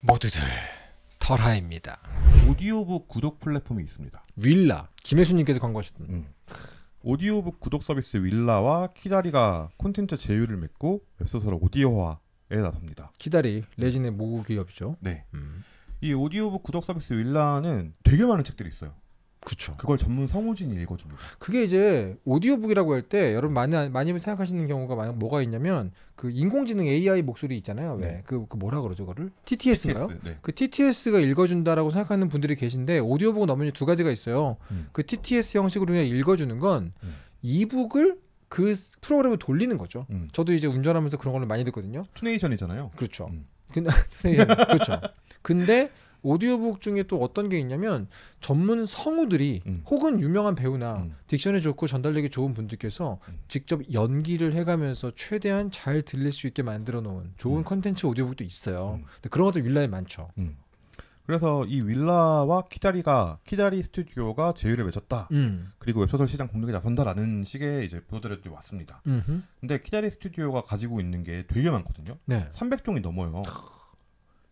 모두들 털하입니다. 오디오북 구독 플랫폼이 있습니다. 윌라 김혜수님께서 광고하셨던 음. 오디오북 구독 서비스 윌라와 키다리가 콘텐츠 제휴를 맺고 웹소설 오디오화에 나섭니다. 키다리 레진의 모구 기업이죠. 네. 음. 이 오디오북 구독 서비스 윌라는 되게 많은 책들이 있어요. 그렇죠. 그걸 전문 성우진이 읽어줍니다. 그게 이제 오디오북이라고 할 때 여러분 많이 많이 생각하시는 경우가 많 뭐가 있냐면 그 인공지능 AI 목소리 있잖아요. 왜그 네. 그 뭐라 그러죠, 그거를 TTS인가요? TTS, 네. 그 TTS가 읽어준다라고 생각하는 분들이 계신데 오디오북은 어머니 두 가지가 있어요. 음. 그 TTS 형식으로 그냥 읽어주는 건 음. 이북을 그 프로그램을 돌리는 거죠. 음. 저도 이제 운전하면서 그런 걸 많이 듣거든요. 투네이션이잖아요. 그렇죠. 음. 근데 투네이션 그렇죠. 근데 오디오북 중에 또 어떤 게 있냐면 전문 성우들이 음. 혹은 유명한 배우나 음. 딕션이 좋고 전달력이 좋은 분들께서 음. 직접 연기를 해가면서 최대한 잘 들릴 수 있게 만들어 놓은 좋은 음. 컨텐츠 오디오북도 있어요. 음. 근데 그런 것도 윌라에 많죠. 그래서 이 윌라와 키다리가 키다리 스튜디오가 제휴를 맺었다. 음. 그리고 웹소설 시장 공격에 나선다라는 식의 이제 보도들이 왔습니다. 음흠. 근데 키다리 스튜디오가 가지고 있는 게 되게 많거든요. 네. 300종이 넘어요.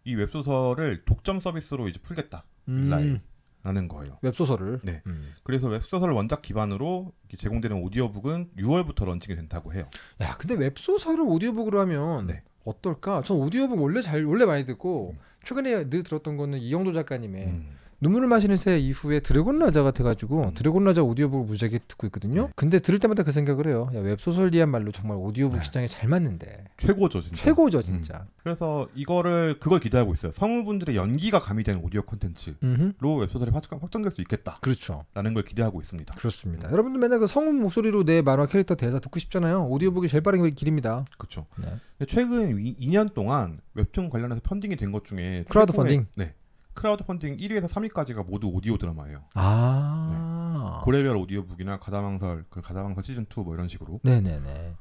이 웹소설을 독점 서비스로 이제 풀겠다. 음. 라는 거예요. 웹소설을. 네. 음. 그래서 웹소설 원작 기반으로 제공되는 오디오북은 6월부터 런칭이 된다고 해요. 야, 근데 웹소설을 오디오북으로 하면 네. 어떨까? 전 오디오북 원래 잘 원래 많이 듣고 음. 최근에 늘 들었던 거는 이영도 작가님의 음. 눈물을 마시는 새 이후에 드래곤 라자가 돼가지고 음. 드래곤 라자 오디오북을 무지하게 듣고 있거든요. 네. 근데 들을 때마다 그 생각을 해요. 야, 웹소설이야말로 정말 오디오북 네. 시장에 잘 맞는데. 최고죠, 진짜. 최고죠, 음. 진짜. 음. 그래서 이거를 그걸 기대하고 있어요. 성우분들의 연기가 가미된 오디오 콘텐츠로 웹소설이 확장될 수 있겠다. 그렇죠. 라는 걸 기대하고 있습니다. 그렇습니다. 음. 여러분들 맨날 그 성우 목소리로 내 만화 캐릭터 대사 듣고 싶잖아요. 오디오북이 제일 빠른 길입니다. 그렇죠. 네. 최근 2년 동안 웹툰 관련해서 펀딩이 된 것 중에 크라우드 펀딩. 네. 크라우드 펀딩 1위에서 3위까지가 모두 오디오 드라마예요. 아. 네. 고래별 오디오북이나 가다망설, 그 가다망설 시즌 2뭐 이런 식으로. 네네네.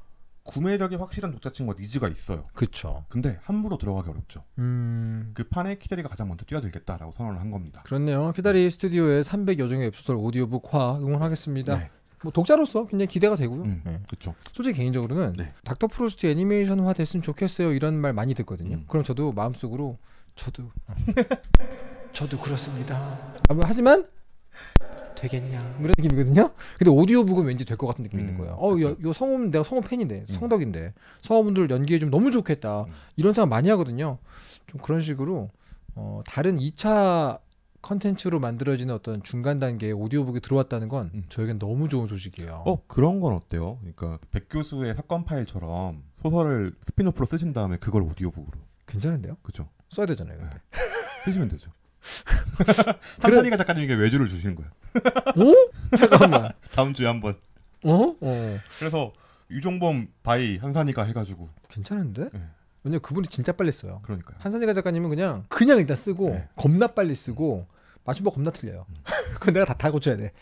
구매력이 확실한 독자층과 니즈가 있어요. 그렇죠. 근데 함부로 들어가기 어렵죠. 음... 그 판에 키다리가 가장 먼저 뛰어들겠다라고 선언을 한 겁니다. 그렇네요. 키다리 스튜디오의 300여 종의 앱스토어 오디오북화 응원하겠습니다. 네. 뭐 독자로서 굉장히 기대가 되고요. 음, 네. 그렇죠. 솔직히 개인적으로는 네. 닥터 프로스트 애니메이션화 됐으면 좋겠어요 이런 말 많이 듣거든요. 음. 그럼 저도 마음속으로 저도 저도 그렇습니다. 아, 뭐 하지만 되겠냐 뭐 이런 느낌이거든요. 근데 오디오북은 왠지 될 것 같은 느낌이 음, 있는 거예요. 어, 요, 그렇죠. 요 성우 내가 성우 팬인데 음. 성덕인데 성우분들 연기에 좀 너무 좋겠다 음. 이런 생각 많이 하거든요. 좀 그런 식으로 어, 다른 2차 컨텐츠로 만들어지는 어떤 중간 단계에 오디오북이 들어왔다는 건 음. 저에겐 너무 좋은 소식이에요. 어 그런 건 어때요? 그러니까 백 교수의 사건 파일처럼 소설을 스피노프로 쓰신 다음에 그걸 오디오북으로. 괜찮은데요? 그죠. 써야 되잖아요. 네. 쓰시면 되죠. 한탄이가 작가님에게 외주를 주시는 거야. 어? 잠깐만. 다음 주에 한번. 어? 어. 그래서 유종범 바이 한산이가 해가지고. 괜찮은데? 네. 예. 왜냐 그분이 진짜 빨리 써요. 그러니까요. 한산이가 작가님은 그냥 그냥 일단 쓰고 네. 겁나 빨리 쓰고 맞춤법 겁나 틀려요. 음. 그 내가 다, 다 고쳐야 돼.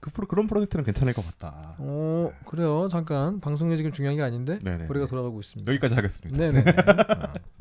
그 프로, 그런 프로젝트는 괜찮을 것 같다. 어 네. 그래요. 잠깐 방송에 지금 중요한 게 아닌데 네네 우리가 돌아가고 있습니다. 여기까지 하겠습니다. 네네. 아.